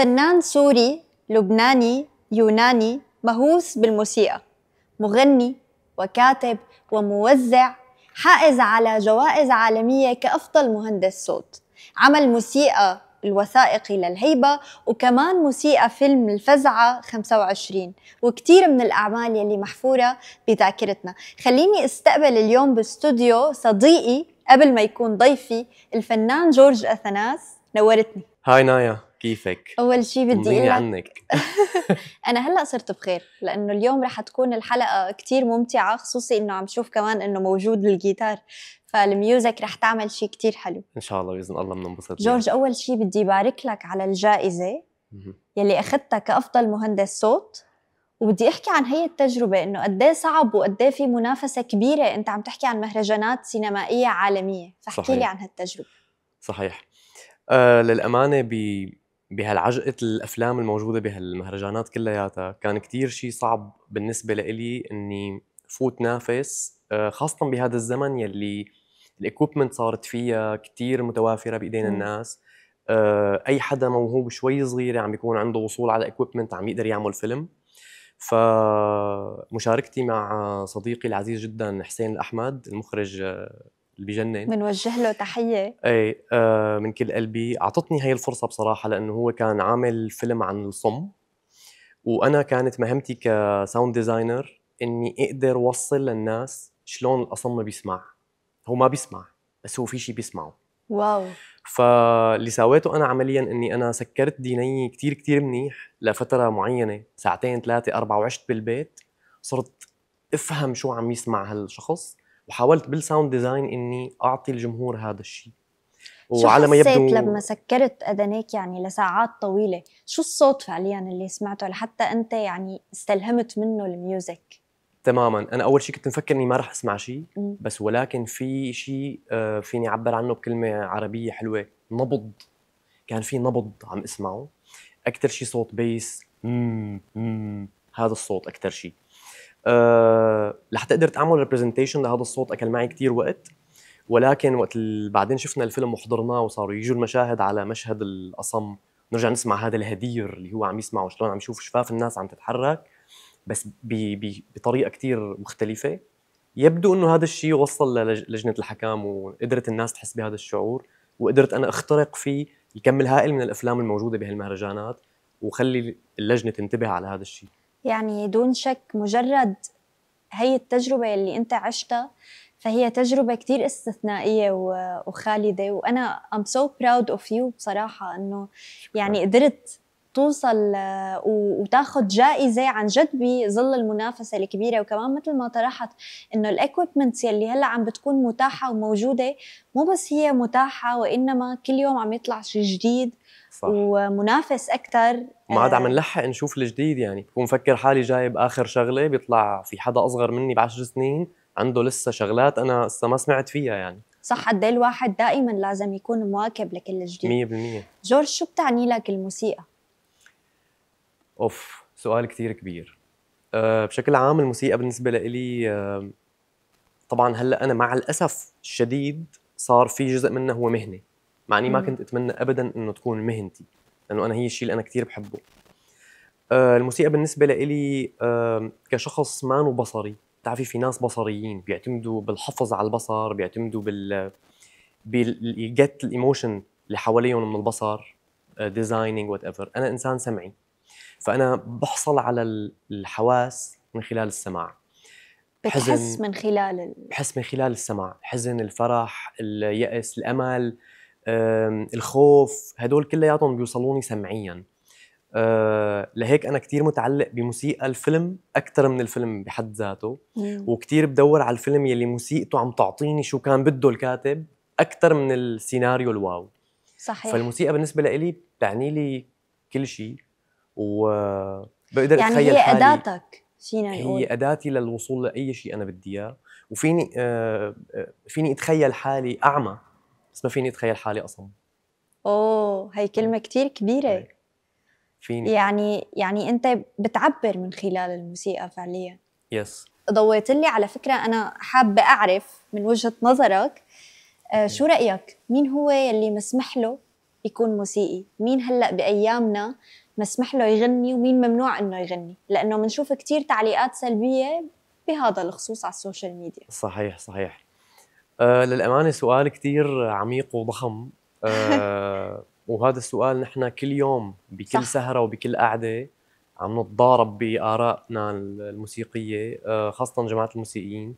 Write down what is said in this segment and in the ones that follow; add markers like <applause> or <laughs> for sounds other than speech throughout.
فنان سوري لبناني يوناني مهووس بالموسيقى مغني وكاتب وموزع حائز على جوائز عالمية كأفضل مهندس صوت عمل موسيقى الوثائقي للهيبة وكمان موسيقى فيلم الفزعة 25 وكتير من الأعمال يلي محفورة بذاكرتنا خليني استقبل اليوم باستوديو صديقي قبل ما يكون ضيفي الفنان جورج أثناس نورتني هاي نايا كيفك؟ أول شيء بدي أقول عنك <laughs> أنا هلا صرت بخير لأنه اليوم رح تكون الحلقة كتير ممتعة خصوصي إنه عم شوف كمان إنه موجود الجيتار فالميوزك رح تعمل شيء كتير حلو إن شاء الله بإذن الله بننبسط جورج أول شيء بدي بارك لك على الجائزة يلي أخذتها كأفضل مهندس صوت وبدي احكي عن هي التجربه انه قد إيه صعب وقد إيه في منافسه كبيره انت عم تحكي عن مهرجانات سينمائيه عالميه فاحكي لي عن هالتجربه صحيح آه للامانه بهالعجقة الافلام الموجوده بهالمهرجانات كلياتها كان كتير شيء صعب بالنسبه لإلي اني فوت نافس آه، خاصه بهذا الزمن يلي الاكوبمنت صارت فيها كتير متوافره بايدين الناس آه، اي حدا موهوب شوي صغير عم بيكون عنده وصول على إكوبمنت عم يقدر يعمل فيلم فمشاركتي مع صديقي العزيز جدا حسين الاحمد المخرج آه، اللي بجنن بنوجه له تحيه ايه آه من كل قلبي اعطتني هي الفرصه بصراحه لانه هو كان عامل فيلم عن الصم وانا كانت مهمتي كساوند ديزاينر اني اقدر اوصل للناس شلون الاصم بيسمع هو ما بيسمع بس هو في شيء بيسمعه واو فاللي سويته انا عمليا اني انا سكرت ديني كثير كثير منيح لفتره معينه ساعتين ثلاثه اربعه وعشت بالبيت صرت افهم شو عم يسمع هالشخص وحاولت بالساوند ديزاين اني اعطي الجمهور هذا الشيء وعلى ما يبدو لما سكرت اذنيك يعني لساعات طويله شو الصوت فعليا اللي سمعته لحتى انت يعني استلهمت منه الميوزك تماما انا اول شيء كنت مفكر اني ما راح اسمع شيء بس ولكن في شيء آه، فيني اعبر عنه بكلمه عربيه حلوه نبض كان في نبض عم اسمعه اكثر شيء صوت بيس مم مم هذا الصوت اكثر شيء أه رح تقدر تعمل ريبرزنتيشن لهذا الصوت اكل معي كثير وقت ولكن وقت بعدين شفنا الفيلم وحضرناه وصاروا يجوا المشاهد على مشهد الاصم نرجع نسمع هذا الهدير اللي هو عم يسمعه شلون عم يشوف شفاف الناس عم تتحرك بس بي بي بطريقه كثير مختلفه يبدو انه هذا الشيء وصل للجنه الحكام وقدرت الناس تحس بهذا الشعور وقدرت انا اخترق فيه الكم الهائل من الافلام الموجوده بهالمهرجانات وخلي اللجنه تنتبه على هذا الشيء يعني دون شك مجرد هي التجربة اللي أنت عشتها فهي تجربة كتير استثنائية وخالدة وأنا I'm so proud of you بصراحة أنه يعني قدرت توصل وتاخذ جائزة عن جد بظل المنافسة الكبيرة وكمان مثل ما طرحت إنه الأكويبمنت يلي هلا عم بتكون متاحة وموجودة مو بس هي متاحة وإنما كل يوم عم يطلع شيء جديد صح. ومنافس اكثر ما عاد عم آه، نلحق نشوف الجديد يعني بكون مفكر حالي جايب اخر شغله بيطلع في حدا اصغر مني بعشر سنين عنده لسه شغلات انا لسه ما سمعت فيها يعني صح قد إيه الواحد دائما لازم يكون مواكب لكل جديد 100% جورج شو بتعني لك الموسيقى؟ اوف سؤال كثير كبير أه بشكل عام الموسيقى بالنسبه لإلي أه طبعا هلا انا مع الاسف الشديد صار في جزء منها هو مهنه مع اني ما كنت اتمنى ابدا انه تكون مهنتي لانه انا هي الشيء اللي انا كثير بحبه آه، الموسيقى بالنسبه لإلي آه، كشخص مانو بصري بتعرفي في ناس بصريين بيعتمدوا بالحفظ على البصر بيعتمدوا بال بالجت الايموشن اللي حواليهم من البصر ديزايننج وات ايفر انا انسان سمعي فانا بحصل على الحواس من خلال السماع بتحس من خلال ال... بحس من خلال السماع الحزن الفرح اليأس الامل الخوف هدول كلياتهم بيوصلوني سمعيا أه لهيك انا كثير متعلق بموسيقى الفيلم اكثر من الفيلم بحد ذاته وكثير بدور على الفيلم يلي موسيقته عم تعطيني شو كان بده الكاتب اكثر من السيناريو الواو صحيح فالموسيقى بالنسبه لإلي بتعني لي كل شيء وبقدر يعني اتخيل هي حالي اداتك فينا هي اداتي للوصول لاي شيء انا بدي اياه وفيني آه, آه، فيني اتخيل حالي اعمى بس ما فيني اتخيل حالي اصلا اوه هي إيه. كلمه كثير كبيره إيه. فيني يعني يعني انت بتعبر من خلال الموسيقى فعليا يس ضويت لي على فكره انا حابه اعرف من وجهه نظرك آه، إيه. شو رايك مين هو يلي مسمح له يكون موسيقي مين هلا بايامنا مسمح له يغني ومين ممنوع انه يغني لانه بنشوف كثير تعليقات سلبيه بهذا الخصوص على السوشيال ميديا صحيح صحيح آه للامانه سؤال كثير عميق وضخم <laughs> آه وهذا السؤال نحن كل يوم بكل صح. سهره وبكل قعده عم نتضارب بارائنا الموسيقيه آه خاصه جماعه الموسيقيين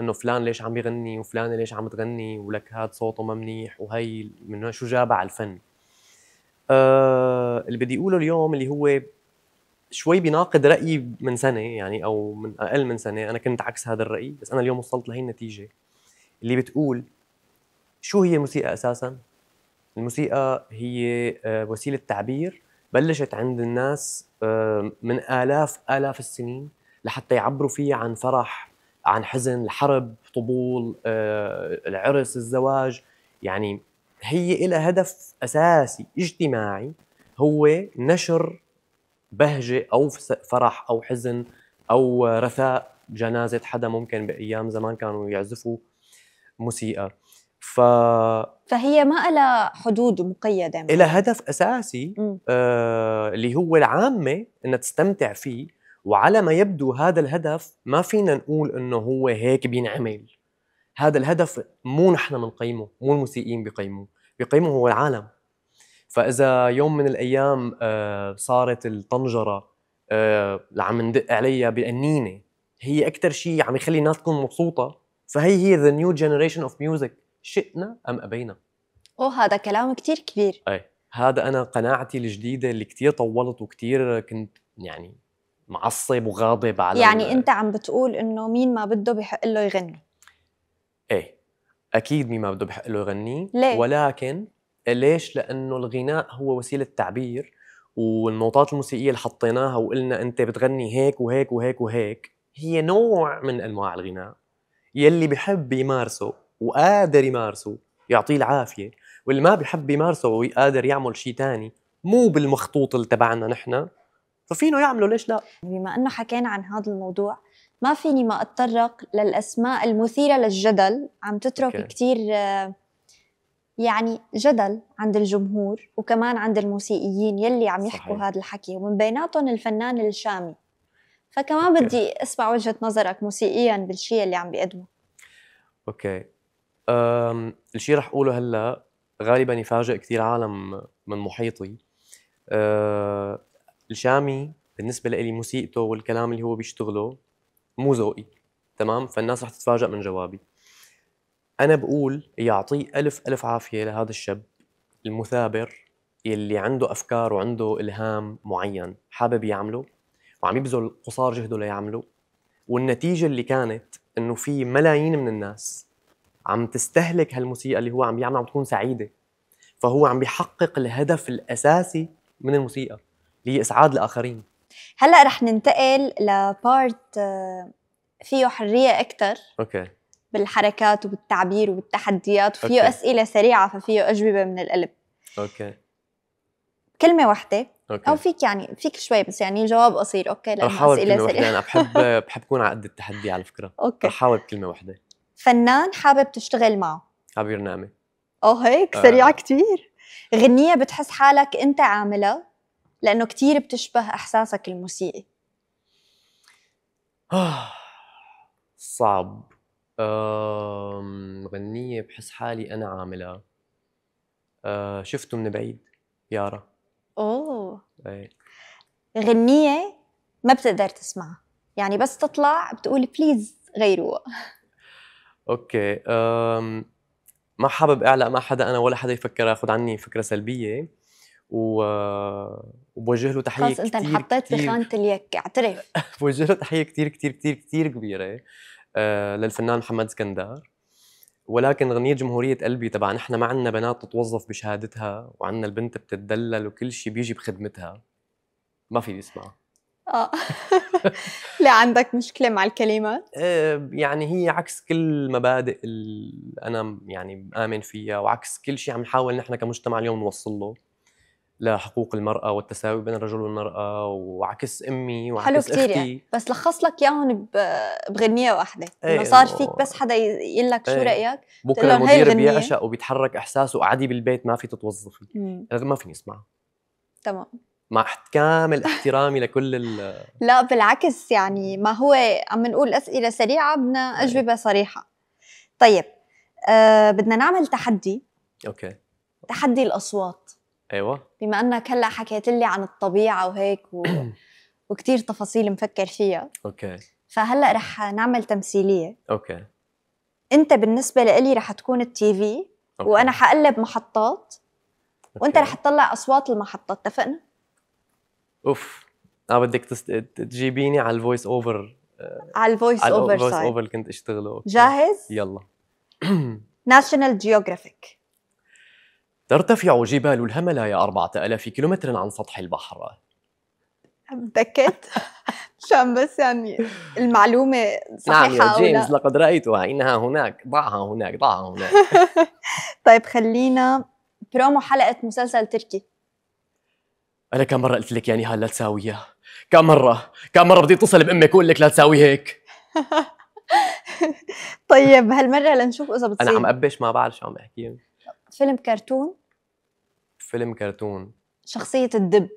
انه فلان ليش عم يغني وفلانه ليش عم تغني ولك هاد صوته ما منيح وهي من شو جابها على الفن آه اللي بدي اقوله اليوم اللي هو شوي بناقد رايي من سنه يعني او من اقل من سنه انا كنت عكس هذا الراي بس انا اليوم وصلت لهي النتيجه اللي بتقول شو هي الموسيقى اساسا؟ الموسيقى هي آه، وسيله تعبير بلشت عند الناس آه، من الاف الاف السنين لحتى يعبروا فيها عن فرح، عن حزن، الحرب، طبول، آه، العرس، الزواج، يعني هي لها هدف اساسي اجتماعي هو نشر بهجه او فرح او حزن او رثاء جنازه حدا ممكن بايام زمان كانوا يعزفوا موسيقى ف فهي ما لها حدود مقيده إلى هدف اساسي آه اللي هو العامه انها تستمتع فيه وعلى ما يبدو هذا الهدف ما فينا نقول انه هو هيك بينعمل هذا الهدف مو نحن بنقيمه مو الموسيقيين بيقيموه بيقيمه هو العالم فاذا يوم من الايام آه صارت الطنجره آه اللي عم ندق عليها بقنينه هي اكثر شيء عم يخلي الناس تكون مبسوطه فهي هي ذا نيو جنريشن اوف ميوزك شئنا ام ابينا اوه هذا كلام كثير كبير اي هذا انا قناعتي الجديده اللي كثير طولت وكثير كنت يعني معصب وغاضب على يعني انت عم بتقول انه مين ما بده بحق له يغني ايه اكيد مين ما بده بحق له يغني ليه؟ ولكن ليش لانه الغناء هو وسيله تعبير والنوتات الموسيقيه اللي حطيناها وقلنا انت بتغني هيك وهيك وهيك وهيك هي نوع من انواع الغناء يلي بحب يمارسه وقادر يمارسه يعطيه العافيه واللي ما بحب يمارسه وقادر يعمل شيء ثاني مو بالمخطوط اللي تبعنا نحن ففينه يعمله ليش لا بما انه حكينا عن هذا الموضوع ما فيني ما اتطرق للاسماء المثيره للجدل عم تترك okay. كثير يعني جدل عند الجمهور وكمان عند الموسيقيين يلي عم يحكوا هذا الحكي ومن بيناتهم الفنان الشامي فكمان أوكي. بدي اسمع وجهه نظرك موسيقيا بالشيء اللي عم بيقدمه اوكي الشيء رح اقوله هلا غالبا يفاجئ كثير عالم من محيطي أه الشامي بالنسبه لي موسيقته والكلام اللي هو بيشتغله مو ذوقي تمام فالناس رح تتفاجئ من جوابي انا بقول يعطيه الف الف عافيه لهذا الشاب المثابر يلي عنده افكار وعنده الهام معين حابب يعمله وعم يبذل قصار جهده ليعمله والنتيجه اللي كانت انه في ملايين من الناس عم تستهلك هالموسيقى اللي هو عم يعملها عم تكون سعيده فهو عم بيحقق الهدف الاساسي من الموسيقى اللي هي اسعاد الاخرين هلا رح ننتقل لبارت آه، فيه حريه اكثر اوكي بالحركات وبالتعبير وبالتحديات وفيه أوكي. اسئله سريعه ففيه اجوبه من القلب اوكي كلمه واحده أوكي. او فيك يعني فيك شوي بس يعني جواب قصير اوكي احاول كلمه واحده يعني انا <laughs> بحب بحب اكون على قد التحدي على فكره اوكي رح احاول بكلمه واحده فنان حابب تشتغل معه عبير نعمه اه هيك سريعه آه. كثير غنيه بتحس حالك انت عاملها لانه كثير بتشبه احساسك الموسيقي <sighs> صعب أم... غنية بحس حالي أنا عاملها أه شفته من بعيد يارا اوه اي غنية ما بتقدر تسمعها يعني بس تطلع بتقول بليز غيروها اوكي أم ما حابب اعلق مع حدا انا ولا حدا يفكر ياخذ عني فكره سلبيه و وبوجه له تحيه خلص انت انحطيت بخانه اليك اعترف <laughs> بوجه له تحيه كثير كثير كثير كثير كبيره أه، للفنان محمد اسكندر ولكن غنية جمهورية قلبي تبع نحن ما عندنا بنات تتوظف بشهادتها وعندنا البنت بتتدلل وكل شيء بيجي بخدمتها ما في يسمع اه <laughs> لا عندك مشكلة مع الكلمات؟ آه، يعني هي عكس كل مبادئ اللي أنا يعني آمن فيها وعكس كل شيء عم نحاول نحن كمجتمع اليوم نوصل له لحقوق المرأة والتساوي بين الرجل والمرأة وعكس أمي وعكس حلو كتير يعني. أختي يعني. بس لخص لك إياهم بغنية واحدة إنه إيه، صار فيك بس حدا يقول لك شو ايه. رأيك بكرة المدير بيعشق وبيتحرك إحساسه وقعدي بالبيت ما في تتوظفي ما فيني اسمعه تمام مع كامل احترامي لكل ال <laughs> لا بالعكس يعني ما هو عم نقول اسئله سريعه بدنا إيه. اجوبه صريحه طيب آه بدنا نعمل تحدي اوكي تحدي الاصوات ايوه بما انك هلا حكيت لي عن الطبيعه وهيك و... <clears throat> وكثير تفاصيل مفكر فيها اوكي فهلا رح نعمل تمثيليه اوكي انت بالنسبه لإلي رح تكون التي في وانا حقلب محطات أوكي. وانت رح تطلع اصوات المحطه اتفقنا اوف انا آه، بدك تست... تجيبيني على الفويس اوفر آه، على الفويس اوفر على الفويس اوفر كنت اشتغله أوكي. جاهز يلا ناشونال <clears throat> جيوغرافيك ترتفع جبال الهملايا 4000 كيلومتر عن سطح البحر متأكد؟ <laughs> عشان بس يعني المعلومة صحيحة نعم يا جيمس لقد رأيتها إنها هناك ضعها هناك ضعها هناك <laughs> طيب خلينا برومو حلقة مسلسل تركي أنا كم مرة قلت لك يا يعني هلا لا تساويها كم مرة كم مرة بدي أتصل بأمك وأقول لك لا تساوي هيك <laughs> طيب هالمرة لنشوف إذا بتصير أنا عم أبش ما بعرف شو عم أحكي فيلم كرتون فيلم كرتون شخصية الدب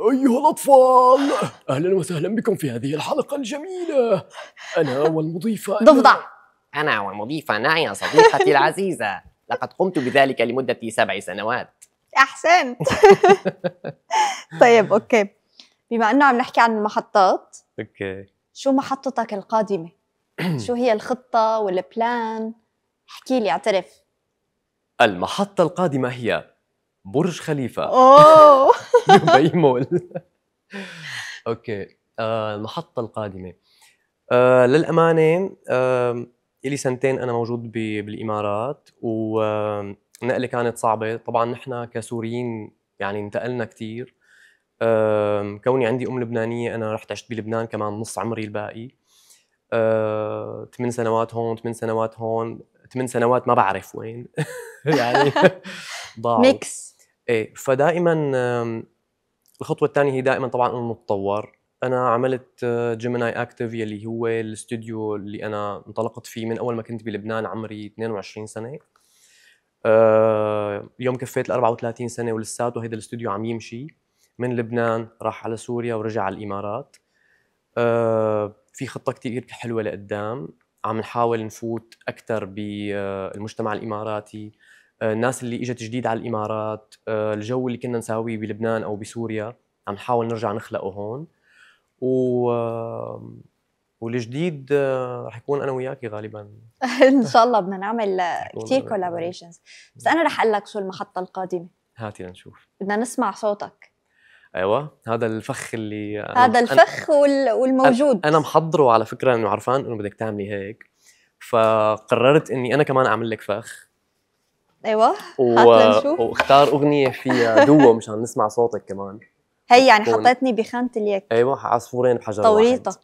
أيها الأطفال أهلا وسهلا بكم في هذه الحلقة الجميلة أنا والمضيفة ضفدع أنا والمضيفة نايا صديقتي العزيزة لقد قمت بذلك لمدة سبع سنوات أحسنت <laughs> طيب أوكي بما أنه عم نحكي عن المحطات أوكي شو محطتك القادمة؟ <clears throat> شو هي الخطة والبلان؟ احكي لي اعترف المحطة القادمة هي برج خليفة أوه دبي <laughs> مول أوكي آه المحطة القادمة آه للأمانة آه إلي سنتين أنا موجود بالإمارات ونقلة كانت صعبة طبعا نحن كسوريين يعني انتقلنا كثير آه كوني عندي أم لبنانية أنا رحت عشت بلبنان كمان نص عمري الباقي ثمان آه سنوات هون ثمان سنوات هون ثمان سنوات ما بعرف وين <laughs> يعني <laughs> ضاع ميكس ايه فدائما الخطوه الثانيه هي دائما طبعا انه نتطور انا عملت جيميناي آه، اكتف يلي هو الاستوديو اللي انا انطلقت فيه من اول ما كنت بلبنان عمري 22 سنه آه، يوم كفيت ال 34 سنه ولساته هيدا الاستوديو عم يمشي من لبنان راح على سوريا ورجع على الامارات آه، في خطه كثير حلوه لقدام عم نحاول نفوت اكثر بالمجتمع آه، الاماراتي آه، الناس اللي اجت جديد على الامارات آه، الجو اللي كنا نساويه بلبنان او بسوريا عم نحاول نرجع نخلقه هون و والجديد رح يكون انا وياكي غالبا <laughs> ان شاء الله بدنا نعمل كثير كولابوريشنز بس انا رح اقول لك شو المحطه القادمه هاتي لنشوف بدنا نسمع صوتك ايوه هذا الفخ اللي هذا الفخ أنا والموجود انا محضره على فكره انه عرفان انه بدك تعملي هيك فقررت اني انا كمان اعمل لك فخ ايوه و... واختار اغنيه فيها <laughs> دو مشان نسمع صوتك كمان هي يعني تكون... حطيتني بخانه اليك ايوه عصفورين بحجر طويطه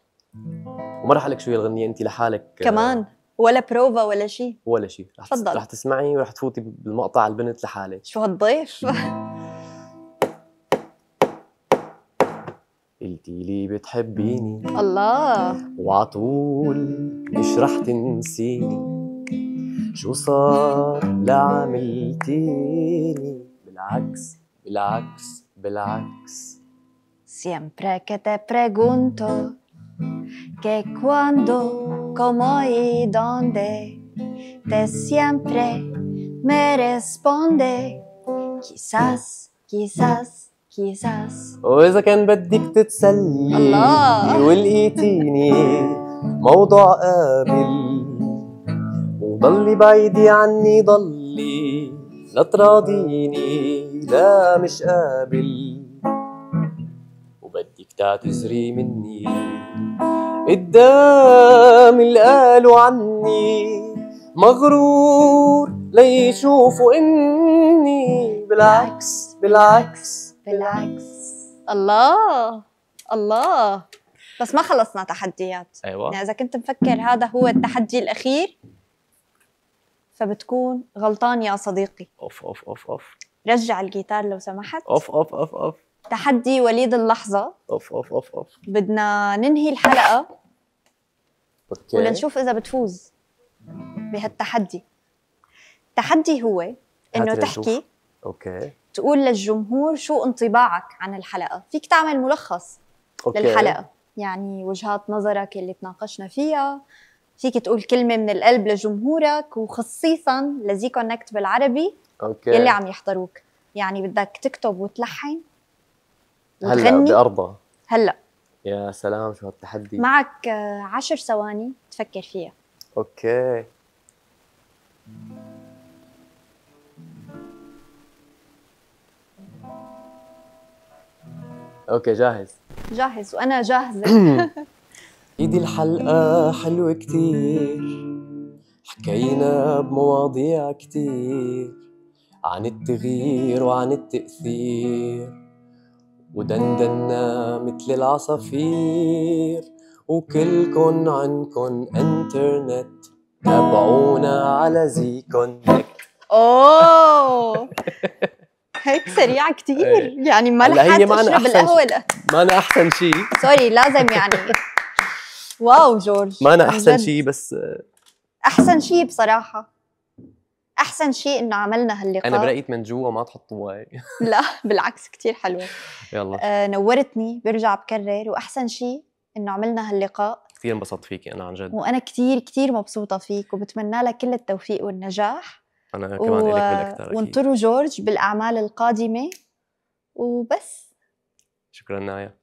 وما رح لك شو هي الغنيه انت لحالك آه، كمان ولا بروفا ولا شيء ولا شيء رح تفضل رح تسمعي ورح تفوتي بالمقطع البنت لحالك شو هالضيف <laughs> قلتي لي بتحبيني الله وعطول مش رح تنسيني شو صار لا عملتيني بالعكس بالعكس بالعكس Siempre que te pregunto que cuando, cómo y dónde, te siempre me responde quizás, quizás. كيساس وإذا كان بدك تتسلي ولقيتيني موضوع قابل وضلي بعيدي عني ضلي لا تراضيني لا مش قابل وبدك تعتذري مني قدام اللي قالوا عني مغرور ليشوفوا اني بالعكس بالعكس بالعكس الله الله بس ما خلصنا تحديات ايوه يعني اذا كنت مفكر هذا هو التحدي الاخير فبتكون غلطان يا صديقي اوف اوف اوف اوف رجع الجيتار لو سمحت اوف اوف اوف اوف تحدي وليد اللحظة اوف اوف اوف اوف بدنا ننهي الحلقة اوكي ولنشوف إذا بتفوز بهالتحدي التحدي هو إنه تحكي اوكي تقول للجمهور شو انطباعك عن الحلقه فيك تعمل ملخص أوكي. للحلقه يعني وجهات نظرك اللي تناقشنا فيها فيك تقول كلمه من القلب لجمهورك وخصيصا لزي كونكت بالعربي أوكي. يلي عم يحضروك يعني بدك تكتب وتلحن هلا بأرضها هلا يا سلام شو هالتحدي معك عشر ثواني تفكر فيها اوكي اوكي جاهز جاهز وانا جاهزه <clears throat> ايدي الحلقه حلوه كتير حكينا بمواضيع كتير عن التغيير وعن التأثير ودندنا مثل العصافير وكلكن عندكن انترنت تابعونا على زي كونكت اوه <laughs> هيك سريعه كثير إيه. يعني ما لحقت اشرب القهوه ما انا احسن شيء سوري لازم يعني واو جورج ما انا احسن شيء بس احسن شيء بصراحه احسن شيء انه عملنا هاللقاء انا برأيت من جوا ما تحطوها <laughs> لا بالعكس كثير حلوه يلا آه نورتني برجع بكرر واحسن شيء انه عملنا هاللقاء كثير انبسطت فيكي انا عن جد وانا كثير كثير مبسوطه فيك وبتمنى لك كل التوفيق والنجاح انا كمان و... بالاكثر وانطروا جورج بالاعمال القادمه وبس شكرا نايا